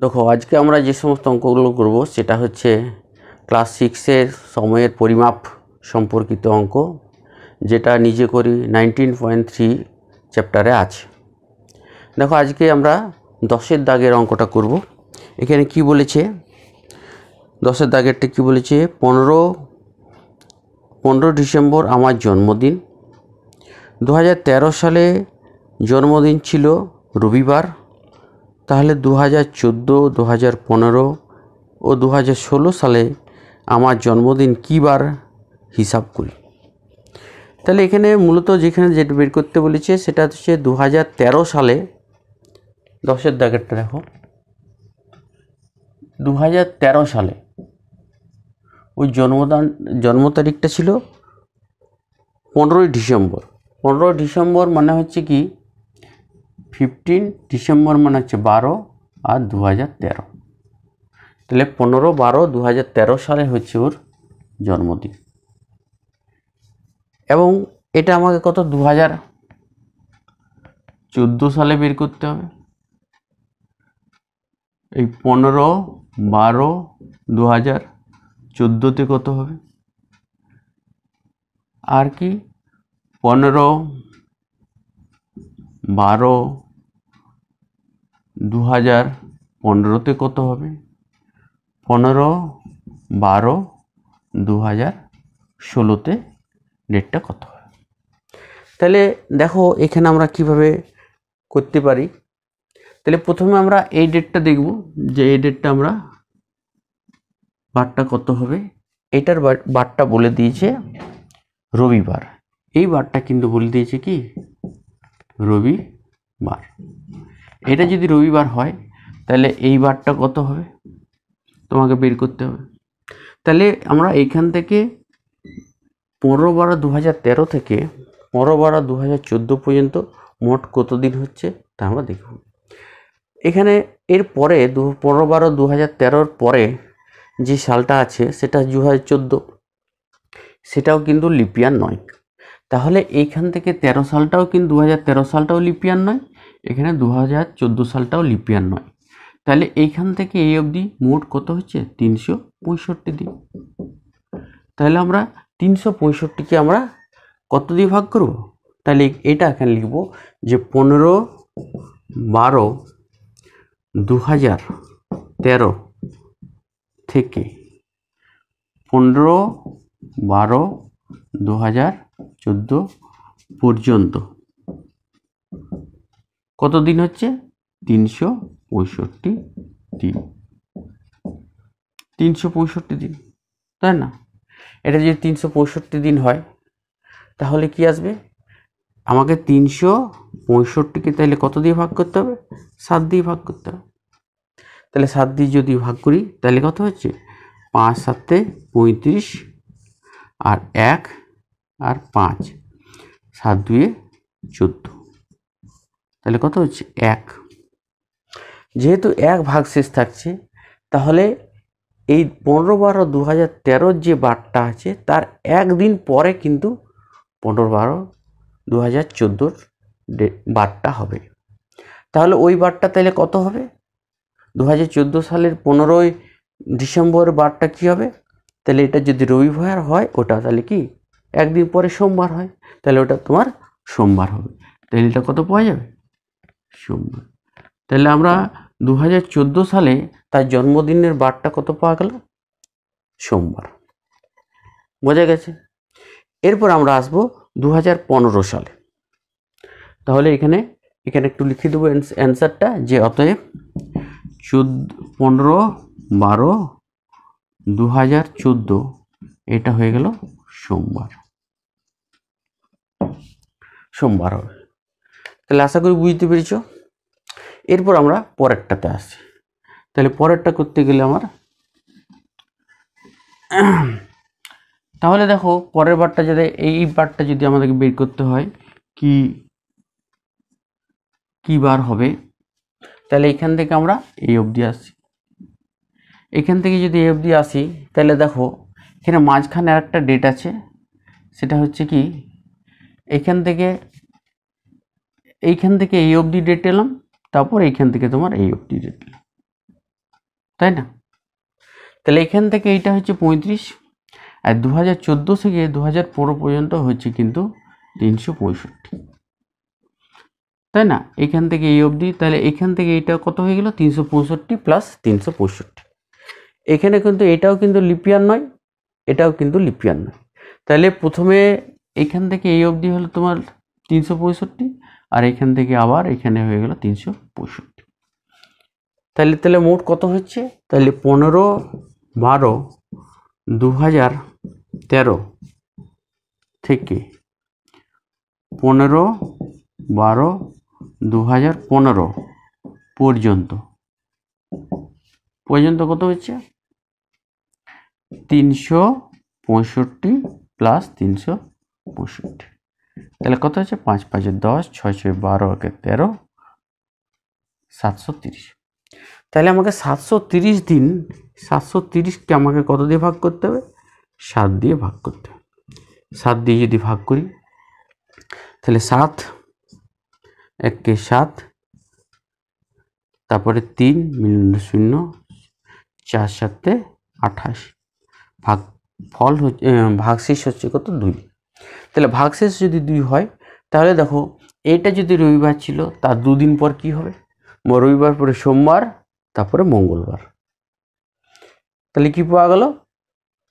দেখো আজকে আমরা যে সমস্ত অঙ্কগুলো করব সেটা হচ্ছে ক্লাস সিক্সের সময়ের পরিমাপ সম্পর্কিত অঙ্ক যেটা নিজে করি নাইনটিন পয়েন্ট থ্রি চ্যাপ্টারে আছে দেখো আজকে আমরা দশের দাগের অঙ্কটা করব এখানে কি বলেছে দশের দাগেরটা কি বলেছে পনেরো পনেরো ডিসেম্বর আমার জন্মদিন দু সালে জন্মদিন ছিল রবিবার তাহলে দু হাজার চোদ্দো দু হাজার পনেরো ও দু হাজার ষোলো সালে আমার জন্মদিন কী বার হিসাব করি তাহলে এখানে মূলত যেখানে যেটা বের করতে বলেছে সেটা হচ্ছে দু হাজার তেরো সালে দশের দাগেরটা দেখো দু হাজার তেরো সালে ওই জন্মদান জন্ম তারিখটা ছিল পনেরোই ডিসেম্বর পনেরোই ডিসেম্বর মানে হচ্ছে কি ফিফটিন ডিসেম্বর মানে হচ্ছে বারো আর দু তেরো তাহলে পনেরো বারো দু তেরো সালে হচ্ছে ওর জন্মদিন এবং এটা আমাকে কত দু হাজার চোদ্দো সালে বের করতে হবে এই পনেরো বারো দু হাজার চোদ্দোতে কত হবে আর কি পনেরো বারো দু হাজার পনেরোতে কত হবে পনেরো বারো দু হাজার ষোলোতে ডেটটা কত হবে তাহলে দেখো এখানে আমরা কিভাবে করতে পারি তাহলে প্রথমে আমরা এই ডেটটা দেখব যে এই ডেটটা আমরা বারটা কত হবে এটার বারটা বলে দিয়েছে রবিবার এই বারটা কিন্তু বলে দিয়েছে কি রবিবার এটা যদি রবিবার হয় তাহলে এই বারটা কত হবে তোমাকে বের করতে হবে তাহলে আমরা এইখান থেকে পনেরো বারো দু হাজার তেরো থেকে পনেরো বারো দু হাজার চোদ্দো পর্যন্ত মোট কত দিন হচ্ছে তা আমরা দেখব এখানে এর পরে দু পনেরো বারো দু হাজার তেরোর পরে যে সালটা আছে সেটা দু হাজার চোদ্দো সেটাও কিন্তু লিপিয়ার নয় তাহলে এইখান থেকে তেরো সালটাও কিন্তু দু হাজার তেরো সালটাও লিপিয়ার নয় এখানে দু হাজার চোদ্দো সালটাও লিপিয়ার নয় তাহলে এইখান থেকে এই অবধি মোট কত হচ্ছে তিনশো পঁয়ষট্টি দিন তাহলে আমরা তিনশো পঁয়ষট্টিকে আমরা কত দিয়ে ভাগ করব তাহলে এটা এখানে লিখব যে পনেরো বারো দু হাজার তেরো থেকে পনেরো বারো দু হাজার চোদ্দ পর্যন্ত কত দিন হচ্ছে তিনশো পঁয়ষট্টি দিন তিনশো পঁয়ষট্টি দিন তাই না এটা যদি তিনশো পঁয়ষট্টি দিন হয় তাহলে কি আসবে আমাকে তিনশো পঁয়ষট্টিকে তাহলে কত দিয়ে ভাগ করতে হবে সাত দিয়ে ভাগ করতে হবে তাহলে সাত দিয়ে যদি ভাগ করি তাহলে কত হচ্ছে পাঁচ সাতে পঁয়ত্রিশ আর এক আর পাঁচ সাত দুয়ে চোদ্দ তাহলে কত হচ্ছে এক যেহেতু এক ভাগ শেষ থাকছে তাহলে এই পনেরো বারো দু হাজার তেরোর যে বারটা আছে তার একদিন পরে কিন্তু পনেরো বারো দু হাজার চোদ্দোর বারটা হবে তাহলে ওই বারটা তাহলে কত হবে দু হাজার চোদ্দো সালের পনেরোই ডিসেম্বর বারটা কি হবে তাহলে এটা যদি রবিবার হয় ওটা তাহলে কি একদিন পরে সোমবার হয় তাহলে ওটা তোমার সোমবার হবে তাহলে এটা কত পাওয়া যাবে সোমবার তাহলে আমরা দু হাজার চোদ্দো সালে তার জন্মদিনের বারটা কত পাওয়া গেল সোমবার বোঝা গেছে এরপর আমরা আসবো দু হাজার পনেরো সালে তাহলে এখানে এখানে একটু লিখে দেবো অ্যান্সারটা যে অতএব চোদ্দ পনেরো বারো দু হাজার চোদ্দো এটা হয়ে গেল সোমবার সোমবার হবে তাহলে আশা করি বুঝতে পেরেছ এরপর আমরা পরেরটাতে আসি তাহলে পরেরটা করতে গেলে আমার তাহলে দেখো পরের বারটা যাতে এই বারটা যদি আমাদেরকে বের করতে হয় কি কি বার হবে তাহলে এখান থেকে আমরা এই অবধি আসি এখান থেকে যদি এই অবধি আসি তাহলে দেখো এখানে মাঝখানে আর একটা ডেট আছে সেটা হচ্ছে কি এইখান থেকে এইখান থেকে এই অবধি ডেট এলাম তারপর এইখান থেকে তোমার এই অবধি ডেট এলাম তাই না তাহলে এখান থেকে এইটা হচ্ছে পঁয়ত্রিশ আর দু হাজার চোদ্দো থেকে দু হাজার পনেরো পর্যন্ত হচ্ছে কিন্তু তিনশো পঁয়ষট্টি তাই না এখান থেকে এই অবধি তাহলে এখান থেকে এইটা কত হয়ে গেল তিনশো পঁয়ষট্টি প্লাস তিনশো পঁয়ষট্টি এখানে কিন্তু এটাও কিন্তু লিপিয়ার নয় এটাও কিন্তু লিপিয়ার নয় তাহলে প্রথমে এখান থেকে এই অবধি হলো তোমার তিনশো পঁয়ষট্টি আর এখান থেকে আবার এখানে হয়ে গেল তিনশো পঁয়ষট্টি তাহলে তাহলে মোট কত হচ্ছে তাহলে পনেরো বারো দু হাজার তেরো থেকে পনেরো বারো দু হাজার পনেরো পর্যন্ত পর্যন্ত কত হচ্ছে তিনশো পঁয়ষট্টি প্লাস তিনশো পঁয়ষট্টি তাহলে কত হচ্ছে পাঁচ পাঁচে দশ ছয় ছয় বারো একে তেরো সাতশো তিরিশ তাহলে আমাকে সাতশো তিরিশ দিন সাতশো তিরিশকে আমাকে কত দিয়ে ভাগ করতে হবে সাত দিয়ে ভাগ করতে হবে সাত দিয়ে যদি ভাগ করি তাহলে সাত একে সাত তারপরে তিন মিলন শূন্য চার সাথে আঠাশ ভাগ ফল হচ্ছে ভাগ শেষ হচ্ছে কত দুই তাহলে ভাগশেষ যদি দুই হয় তাহলে দেখো এটা যদি রবিবার ছিল তার দুদিন পর কি হবে রবিবার পরে সোমবার তারপরে মঙ্গলবার তাহলে কি পাওয়া গেল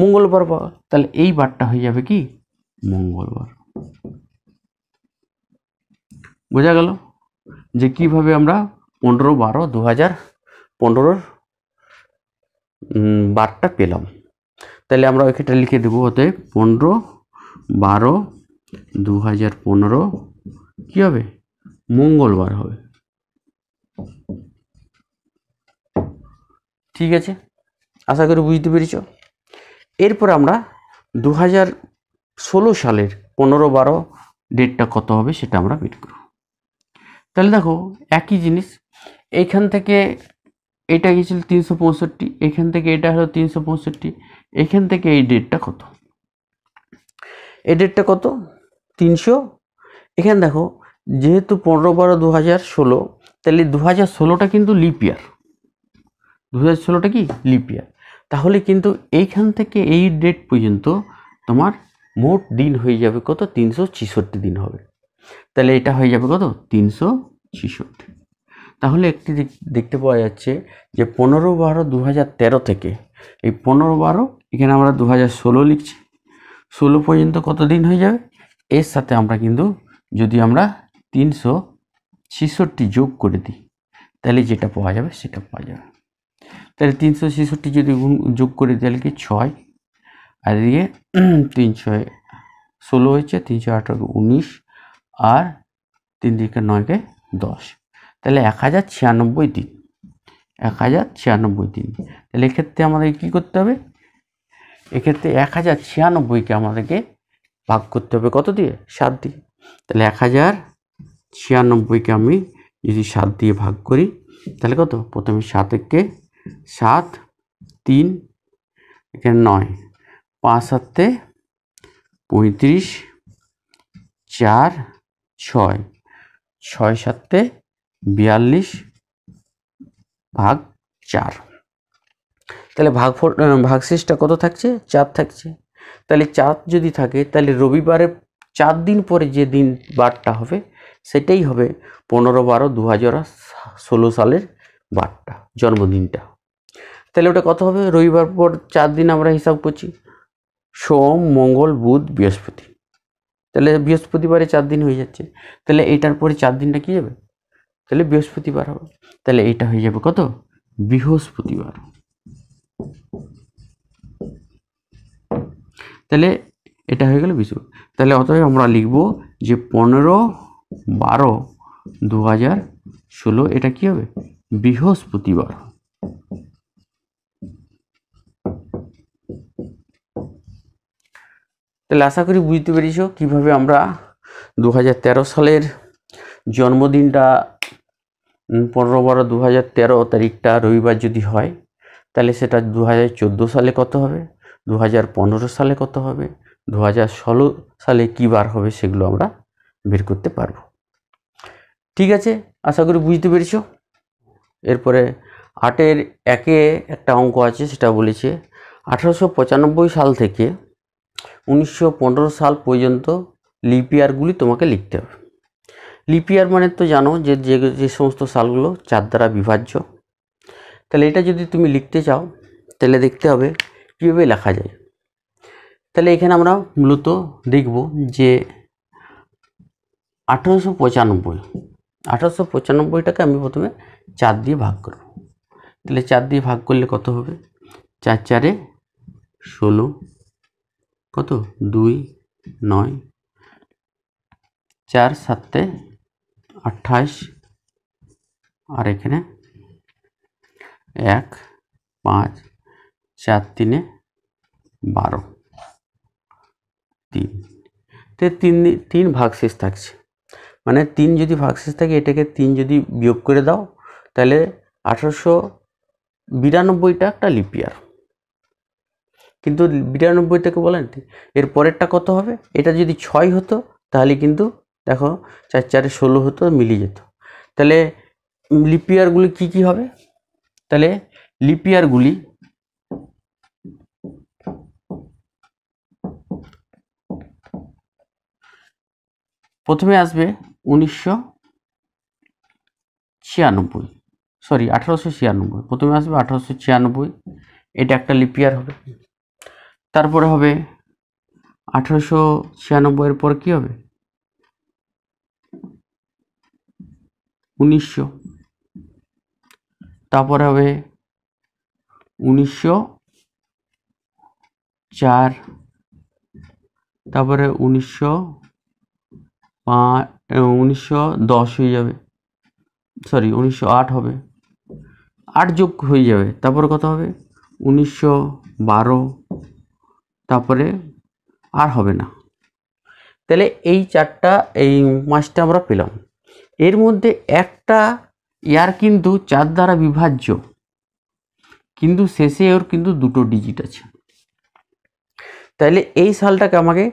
মঙ্গলবার পাওয়া তাহলে এই বারটা হয়ে যাবে কি মঙ্গলবার বোঝা গেল যে কিভাবে আমরা পনেরো বারো দু হাজার পনেরোর বারটা পেলাম তাহলে আমরা ওই লিখে দেবো অতএব পনেরো বারো দু হাজার পনেরো কী হবে মঙ্গলবার হবে ঠিক আছে আশা করি বুঝতে পেরেছ এরপর আমরা দু হাজার ষোলো সালের পনেরো বারো ডেটটা কত হবে সেটা আমরা বের করব তাহলে দেখো একই জিনিস এইখান থেকে এটা গেছিল তিনশো পঁয়ষট্টি এখান থেকে এটা হলো তিনশো পঁয়ষট্টি এখান থেকে এই ডেটটা কত এডেটটা কত তিনশো এখানে দেখো যেহেতু পনেরো বারো দু হাজার ষোলো তাহলে দু হাজার ষোলোটা কিন্তু লিপিয়ার দু হাজার ষোলোটা কি লিপিয়ার তাহলে কিন্তু এইখান থেকে এই ডেট পর্যন্ত তোমার মোট দিন হয়ে যাবে কত তিনশো ছেষট্টি দিন হবে তাহলে এটা হয়ে যাবে কত তিনশো ছেষট্টি তাহলে একটি দেখতে পাওয়া যাচ্ছে যে পনেরো বারো দু হাজার তেরো থেকে এই পনেরো বারো এখানে আমরা দু হাজার ষোলো লিখছি ষোলো পর্যন্ত কত দিন হয়ে যাবে এর সাথে আমরা কিন্তু যদি আমরা তিনশো ছেষট্টি যোগ করে দিই তাহলে যেটা পাওয়া যাবে সেটা পাওয়া যাবে তাহলে তিনশো ছেষট্টি যদি যোগ করে দিই তাহলে কি ছয় আর দিয়ে তিন ছয় ষোলো হয়েছে তিনশো আঠারো উনিশ আর তিন দিকে নয়কে দশ তাহলে এক হাজার ছিয়ানব্বই দিন এক হাজার ছিয়ানব্বই দিন তাহলে এক্ষেত্রে আমাদের কী করতে হবে এক্ষেত্রে এক হাজার ছিয়ানব্বইকে আমাদেরকে ভাগ করতে হবে কত দিয়ে সাত দিয়ে তাহলে এক হাজার ছিয়ানব্বইকে আমি যদি সাত দিয়ে ভাগ করি তাহলে কত প্রথমে সাত একে সাত তিন এখানে নয় পাঁচ সাতে পঁয়ত্রিশ চার ছয় ছয় সাতে বিয়াল্লিশ ভাগ চার তাহলে ভাগফল ভাগশেষটা কত থাকছে চাঁদ থাকছে তাহলে চাঁদ যদি থাকে তাহলে রবিবারে চার দিন পরে যে দিন বারটা হবে সেটাই হবে পনেরো বারো দু হাজার ষোলো সালের বারটা জন্মদিনটা তাহলে ওটা কত হবে রবিবার পর চার দিন আমরা হিসাব করছি সোম মঙ্গল বুধ বৃহস্পতি তাহলে বৃহস্পতিবারে চার দিন হয়ে যাচ্ছে তাহলে এটার পরে চার দিনটা কী যাবে তাহলে বৃহস্পতিবার হবে তাহলে এটা হয়ে যাবে কত বৃহস্পতিবার তাহলে এটা হয়ে গেল বিশ তাহলে অতএব আমরা লিখব যে পনেরো বারো দু হাজার ষোলো এটা কী হবে বৃহস্পতিবার তাহলে আশা করি বুঝতে পেরেছ কিভাবে আমরা দু সালের জন্মদিনটা পনেরো বারো দু হাজার তেরো তারিখটা রবিবার যদি হয় তাহলে সেটা দু সালে কত হবে দু সালে কত হবে দু সালে কী বার হবে সেগুলো আমরা বের করতে পারবো ঠিক আছে আশা করি বুঝতে পেরেছ এরপরে আটের একে একটা অঙ্ক আছে সেটা বলেছে আঠারোশো সাল থেকে উনিশশো সাল পর্যন্ত লিপিয়ারগুলি তোমাকে লিখতে হবে লিপিয়ার মানে তো জানো যে যে যে সমস্ত সালগুলো চার দ্বারা বিভাজ্য তাহলে এটা যদি তুমি লিখতে চাও তাহলে দেখতে হবে কীভাবে লেখা যায় তাহলে এখানে আমরা মূলত দেখব যে আঠেরোশো পঁচানব্বই আঠারোশো পঁচানব্বইটাকে আমি প্রথমে চার দিয়ে ভাগ করব তাহলে চার দিয়ে ভাগ করলে কত হবে চার চারে ষোলো কত দুই নয় চার সাতে আঠাশ আর এখানে এক পাঁচ চার তিনে বারো তিন তো তিন তিন ভাগশেষ থাকছে মানে তিন যদি ভাগশেষ থাকে এটাকে তিন যদি বিয়োগ করে দাও তাহলে আঠারোশো বিরানব্বইটা একটা লিপিয়ার কিন্তু বিরানব্বইটাকে বলেন এর পরেরটা কত হবে এটা যদি ছয় হতো তাহলে কিন্তু দেখো চার চারে ষোলো হতো মিলিয়ে যেত তাহলে লিপিয়ারগুলি কি কি হবে তাহলে লিপিয়ারগুলি প্রথমে আসবে উনিশশো ছিয়ানব্বই সরি আঠারোশো ছিয়ানব্বই প্রথমে আসবে আঠারোশো ছিয়ানব্বই এটা একটা লিপিয়ার হবে তারপরে হবে আঠারোশো ছিয়ানব্বইয়ের পর কী হবে উনিশশো তারপরে হবে উনিশশো চার তারপরে উনিশশো পাঁচ উনিশশো দশ হয়ে যাবে সরি উনিশশো আট হবে আট যোগ হয়ে যাবে তারপর কত হবে উনিশশো বারো তারপরে আর হবে না তাহলে এই চারটা এই মাসটা আমরা পেলাম এর মধ্যে একটা ইয়ার কিন্তু চার দ্বারা বিভাজ্য কিন্তু শেষে ওর কিন্তু দুটো ডিজিট আছে তাহলে এই সালটাকে আমাকে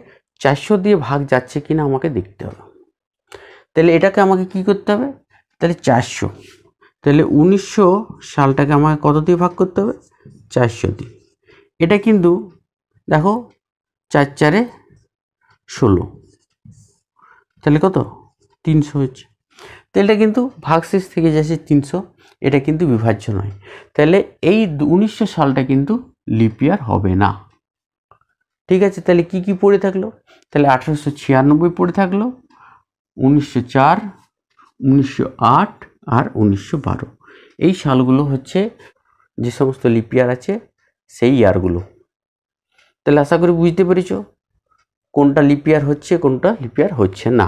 চারশো দিয়ে ভাগ যাচ্ছে কি না আমাকে দেখতে হবে তাহলে এটাকে আমাকে কি করতে হবে তাহলে চারশো তাহলে উনিশশো সালটাকে আমাকে কত দিয়ে ভাগ করতে হবে চারশো দিয়ে এটা কিন্তু দেখো চার চারে ষোলো তাহলে কত তিনশো হচ্ছে তো এটা কিন্তু ভাগশেষ থেকে যাচ্ছে তিনশো এটা কিন্তু বিভাজ্য নয় তাহলে এই উনিশশো সালটা কিন্তু লিপিয়ার হবে না ঠিক আছে তাহলে কি কি পড়ে থাকলো তাহলে আঠারোশো ছিয়ানব্বই পড়ে থাকলো উনিশশো চার উনিশশো আট আর উনিশশো বারো এই সালগুলো হচ্ছে যে সমস্ত লিপিয়ার আছে সেই ইয়ারগুলো তাহলে আশা করি বুঝতে পেরেছ কোনটা লিপিয়ার হচ্ছে কোনটা লিপিয়ার হচ্ছে না